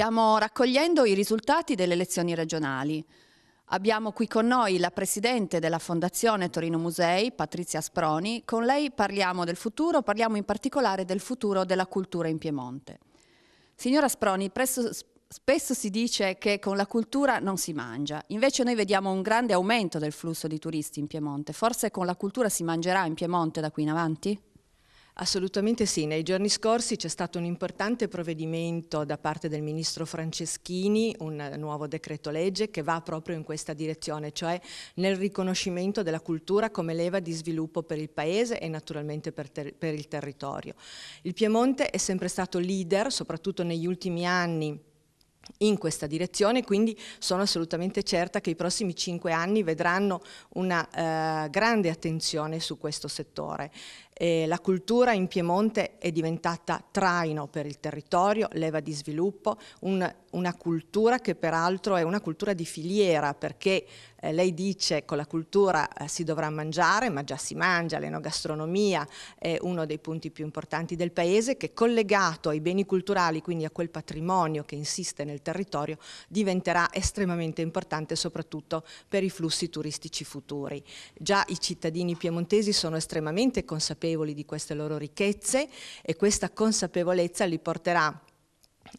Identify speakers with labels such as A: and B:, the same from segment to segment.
A: Stiamo raccogliendo i risultati delle elezioni regionali. Abbiamo qui con noi la Presidente della Fondazione Torino Musei, Patrizia Sproni. Con lei parliamo del futuro, parliamo in particolare del futuro della cultura in Piemonte. Signora Sproni, presso, spesso si dice che con la cultura non si mangia, invece noi vediamo un grande aumento del flusso di turisti in Piemonte. Forse con la cultura si mangerà in Piemonte da qui in avanti? Assolutamente sì, nei giorni scorsi c'è stato
B: un importante provvedimento da parte del ministro Franceschini, un nuovo decreto legge che va proprio in questa direzione, cioè nel riconoscimento della cultura come leva di sviluppo per il Paese e naturalmente per, per il territorio. Il Piemonte è sempre stato leader, soprattutto negli ultimi anni, in questa direzione, quindi sono assolutamente certa che i prossimi cinque anni vedranno una eh, grande attenzione su questo settore. Eh, la cultura in Piemonte è diventata traino per il territorio, leva di sviluppo, un, una cultura che peraltro è una cultura di filiera perché eh, lei dice con la cultura eh, si dovrà mangiare, ma già si mangia, l'enogastronomia è uno dei punti più importanti del paese che collegato ai beni culturali, quindi a quel patrimonio che insiste nel nel territorio diventerà estremamente importante soprattutto per i flussi turistici futuri. Già i cittadini piemontesi sono estremamente consapevoli di queste loro ricchezze e questa consapevolezza li porterà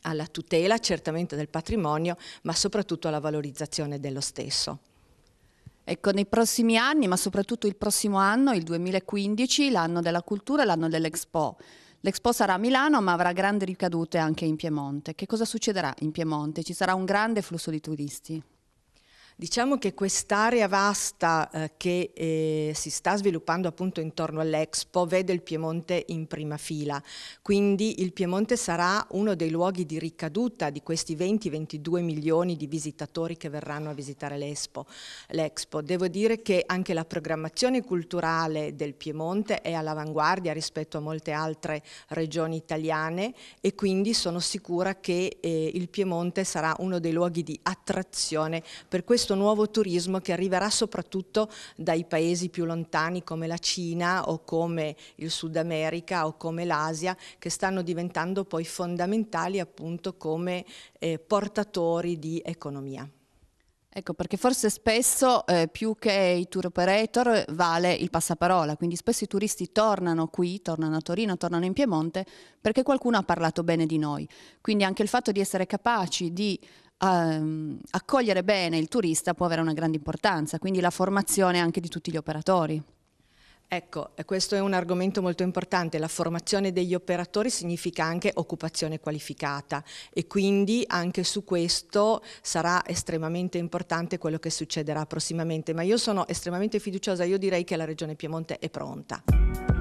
B: alla tutela certamente del patrimonio ma soprattutto alla
A: valorizzazione dello stesso. Ecco, nei prossimi anni, ma soprattutto il prossimo anno, il 2015, l'anno della cultura e l'anno dell'Expo. L'Expo sarà a Milano ma avrà grandi ricadute anche in Piemonte. Che cosa succederà in Piemonte? Ci sarà un grande flusso di turisti? Diciamo che quest'area vasta eh, che eh, si sta
B: sviluppando appunto intorno all'Expo vede il Piemonte in prima fila, quindi il Piemonte sarà uno dei luoghi di ricaduta di questi 20-22 milioni di visitatori che verranno a visitare l'Expo. Devo dire che anche la programmazione culturale del Piemonte è all'avanguardia rispetto a molte altre regioni italiane e quindi sono sicura che eh, il Piemonte sarà uno dei luoghi di attrazione per questo questo nuovo turismo che arriverà soprattutto dai paesi più lontani come la Cina o come il Sud America o come l'Asia che stanno diventando poi fondamentali appunto come eh, portatori di economia.
A: Ecco, perché forse spesso eh, più che i tour operator eh, vale il passaparola, quindi spesso i turisti tornano qui, tornano a Torino, tornano in Piemonte perché qualcuno ha parlato bene di noi. Quindi anche il fatto di essere capaci di um, accogliere bene il turista può avere una grande importanza, quindi la formazione anche di tutti gli operatori. Ecco,
B: questo è un argomento molto importante, la formazione degli
A: operatori significa anche
B: occupazione qualificata e quindi anche su questo sarà estremamente importante quello che succederà prossimamente, ma io sono estremamente fiduciosa, io direi che la Regione Piemonte è pronta.